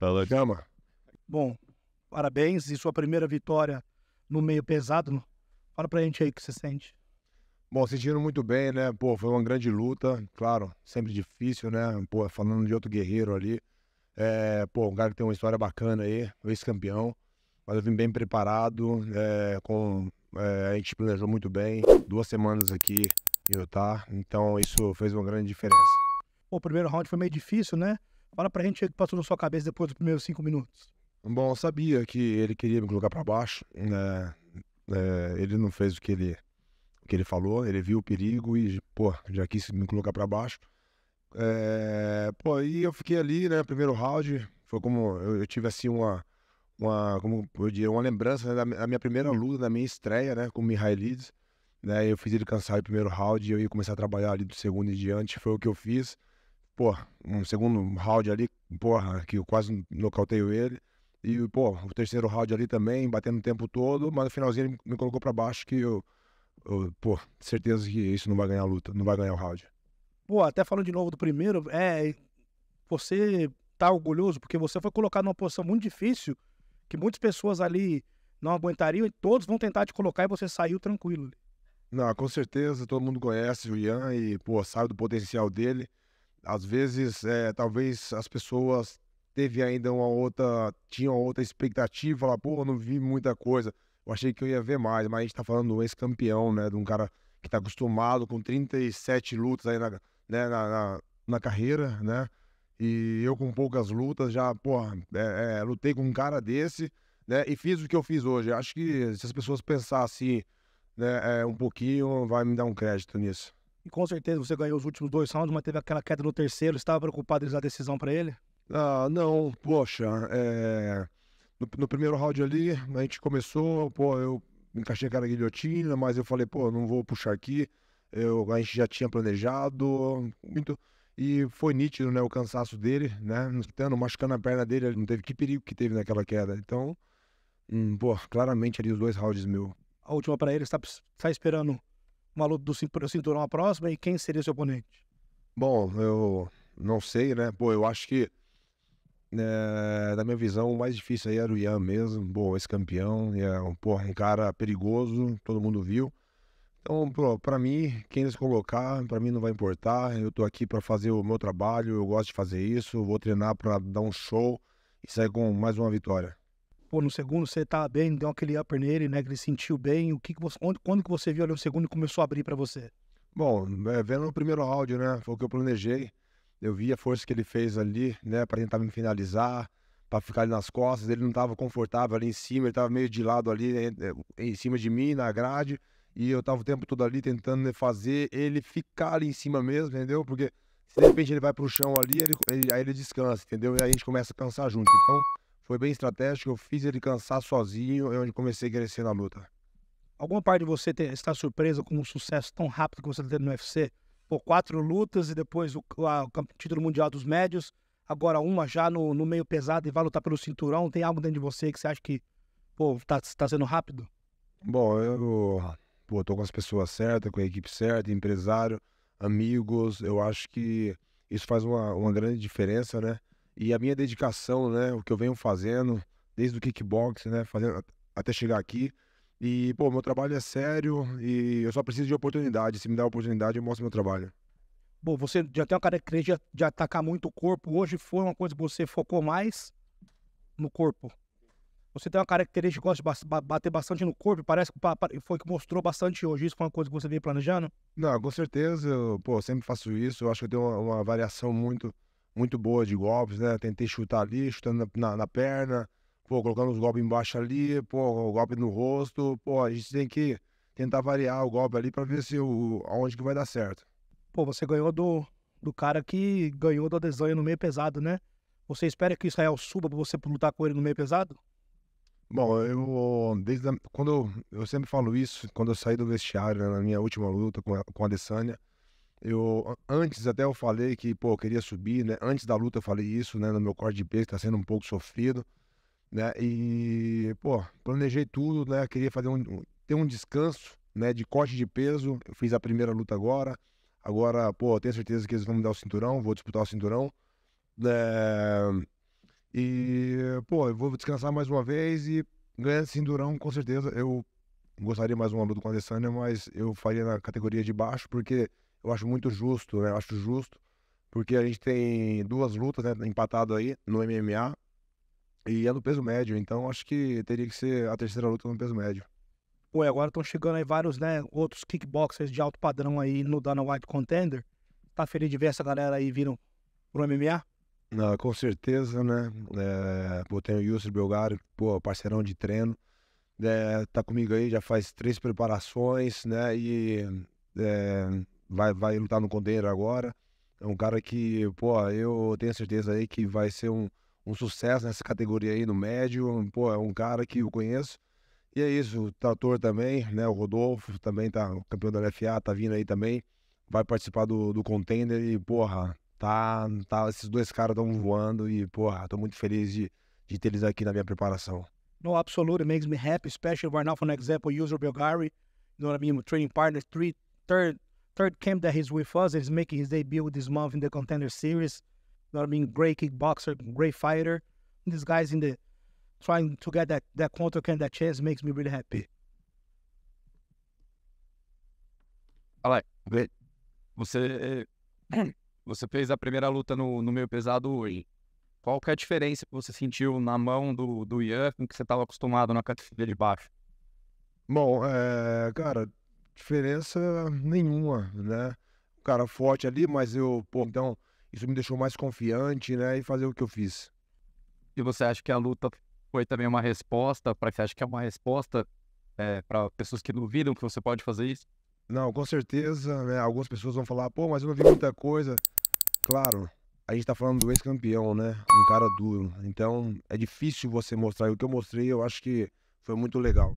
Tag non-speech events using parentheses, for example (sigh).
Tá Chama. Bom, parabéns e sua primeira vitória no meio pesado. Fala pra gente aí o que você sente. Bom, sentindo muito bem, né? Pô, foi uma grande luta, claro, sempre difícil, né? Pô, falando de outro guerreiro ali. É, pô, um cara que tem uma história bacana aí, ex-campeão. Mas eu vim bem preparado, é, com, é, a gente planejou muito bem. Duas semanas aqui em Utah, tá, então isso fez uma grande diferença. Pô, o primeiro round foi meio difícil, né? Fala pra gente o que passou na sua cabeça depois dos primeiros cinco minutos. Bom, eu sabia que ele queria me colocar para baixo, né? É, ele não fez o que ele, o que ele falou, ele viu o perigo e, pô, já quis me colocar para baixo. É, pô, e eu fiquei ali, né? Primeiro round, foi como eu, eu tive assim uma, uma, como eu diria, uma lembrança né, da, minha primeira luta, da minha estreia, né? Com o Leeds né? Eu fiz ele cansar o primeiro round e eu ia começar a trabalhar ali do segundo em diante, foi o que eu fiz pô, um segundo round ali, porra, que eu quase nocauteio ele. E, pô, o terceiro round ali também, batendo o tempo todo, mas no finalzinho ele me colocou para baixo que eu, eu, pô, certeza que isso não vai ganhar a luta, não vai ganhar o round. Pô, até falando de novo do primeiro, é, você tá orgulhoso porque você foi colocado numa posição muito difícil, que muitas pessoas ali não aguentariam e todos vão tentar te colocar e você saiu tranquilo. Não, com certeza, todo mundo conhece o Ian e, pô, sabe do potencial dele. Às vezes, é, talvez as pessoas teve ainda uma outra, tinha outra expectativa, lá, pô, não vi muita coisa, eu achei que eu ia ver mais, mas a gente tá falando do ex-campeão, né, de um cara que tá acostumado com 37 lutas aí na, né, na, na, na carreira, né, e eu com poucas lutas já, pô, é, é, lutei com um cara desse, né, e fiz o que eu fiz hoje. Acho que se as pessoas pensassem, né, é, um pouquinho, vai me dar um crédito nisso com certeza você ganhou os últimos dois rounds, mas teve aquela queda no terceiro. Estava preocupado em dar decisão para ele? Ah, não, poxa. É... No, no, primeiro round ali, a gente começou, pô, eu encaixei aquela cara guilhotina, mas eu falei, pô, não vou puxar aqui. Eu, a gente já tinha planejado. Muito... E foi nítido, né, o cansaço dele, né? Tendo, machucando a perna dele, não teve que perigo que teve naquela queda. Então, hum, pô, claramente ali os dois rounds meu. A última para ele, está, está esperando uma luta do cinturão à próxima e quem seria seu oponente? Bom, eu não sei, né? Pô, eu acho que, é, minha visão, o mais difícil aí era o Ian mesmo. Bom, esse campeão, é um, porra, um cara perigoso, todo mundo viu. Então, para mim, quem eles colocar, para mim não vai importar. Eu tô aqui para fazer o meu trabalho, eu gosto de fazer isso, vou treinar para dar um show e sair com mais uma vitória pô, no segundo você tá bem, deu aquele upper nele, né? Que ele sentiu bem. O que, que você, onde, quando que você viu ali o segundo e começou a abrir para você? Bom, é, vendo o primeiro áudio, né? Foi o que eu planejei. Eu vi a força que ele fez ali, né? Para tentar me finalizar, para ficar ali nas costas. Ele não tava confortável ali em cima, ele tava meio de lado ali, né, é, em cima de mim, na grade. E eu tava o tempo todo ali tentando né, fazer ele ficar ali em cima mesmo, entendeu? Porque se de repente ele vai pro chão ali, ele, ele, aí ele descansa, entendeu? E aí a gente começa a cansar junto. Então, foi bem estratégico, eu fiz ele cansar sozinho, é onde comecei a crescer na luta. Alguma parte de você ter, está surpresa com um sucesso tão rápido que você teve no UFC? Por quatro lutas e depois o, a, o título mundial dos médios, agora uma já no, no, meio pesado e vai lutar pelo cinturão. Tem algo dentro de você que você acha que, pô, está tá sendo rápido? Bom, eu pô, tô com as pessoas certas, com a equipe certa, empresário, amigos. Eu acho que isso faz uma, uma grande diferença, né? E a minha dedicação, né? O que eu venho fazendo, desde o kickbox, né? Fazendo, até chegar aqui. E, pô, meu trabalho é sério e eu só preciso de oportunidade. Se me dá oportunidade, eu mostro meu trabalho. Bom, você já tem uma característica de, de atacar muito o corpo. Hoje foi uma coisa que você focou mais no corpo. Você tem uma característica que gosta de bater bastante no corpo. Parece que foi que mostrou bastante hoje. Isso foi uma coisa que você veio planejando? Não, com certeza. Eu, pô, sempre faço isso. Eu acho que eu tenho uma, uma variação muito muito boa de golpes, né? Tentei chutar ali, chutando na, na perna, pô, colocando os golpes embaixo ali, pô, o golpe no rosto, pô, a gente tem que tentar variar o golpe ali para ver se o, aonde que vai dar certo. Pô, você ganhou do, do cara que ganhou do Adesanya no meio pesado, né? Você espera que o Israel suba para você lutar com ele no meio pesado? Bom, eu desde a, quando eu, eu, sempre falo isso, quando eu saí do vestiário né, na minha última luta com a, com a Adesanya, eu antes até eu falei que, pô, eu queria subir, né? Antes da luta eu falei isso, né, no meu corte de peso, está sendo um pouco sofrido, né? E, pô, planejei tudo, né? queria fazer um ter um descanso, né, de corte de peso. Eu fiz a primeira luta agora. Agora, pô, eu tenho certeza que eles vão me dar o cinturão, vou disputar o cinturão. É... E, pô, eu vou descansar mais uma vez e ganhar esse cinturão, com certeza eu gostaria mais uma luta com a Alessandro mas eu faria na categoria de baixo, porque eu acho muito justo, né? Eu acho justo, porque a gente tem duas lutas, né, empatado aí no MMA e é no peso médio, então acho que teria que ser a terceira luta no peso médio. ué agora estão chegando aí vários, né, outros kickboxers de alto padrão aí no Dana White Contender. Tá feliz de ver essa galera aí vindo pro MMA? Não, com certeza, né? É, pô, tem o Yusuf Belgário, pô, parceirão de treino. É, tá comigo aí, já faz três preparações, né? E é, vai, vai lutar no Condeiro agora. É um cara que, pô, eu tenho certeza aí que vai ser um, um sucesso nessa categoria aí no médio. Pô, é um cara que eu conheço. E é isso, o Trator também, né? O Rodolfo também tá campeão da LFA, tá vindo aí também. Vai participar do, do contender e, porra, tá, tá, esses dois caras estão voando e, porra, tô muito feliz de, de ter eles aqui na minha preparação. No, absolutamente makes me happy, especially right now, for example, user Belgari, you know what I mean, training partner three, third third camp that he's with us. He's making his debut this month in the Contender Series. You know what I mean? Great kickboxer, great fighter. And this guy's in the trying to get that that contract and that chance makes me really happy. feliz. você (clears throat) você fez a primeira luta no, no meio pesado hoje. Qual que é a diferença que você sentiu na mão do, do Ian com que você estava acostumado na categoria de baixo? Bom, é, cara, diferença nenhuma, né? O cara forte ali, mas eu, pô, então isso me deixou mais confiante, né? E fazer o que eu fiz. E você acha que a luta foi também uma resposta para você acha que é uma resposta é, para pessoas que duvidam que você pode fazer isso? Não, com certeza, né? Algumas pessoas vão falar, pô, mas eu não vi muita coisa. Claro, a gente tá falando do ex-campeão, né? Um cara duro. Então, é difícil você mostrar. E o que eu mostrei, eu acho que foi muito legal.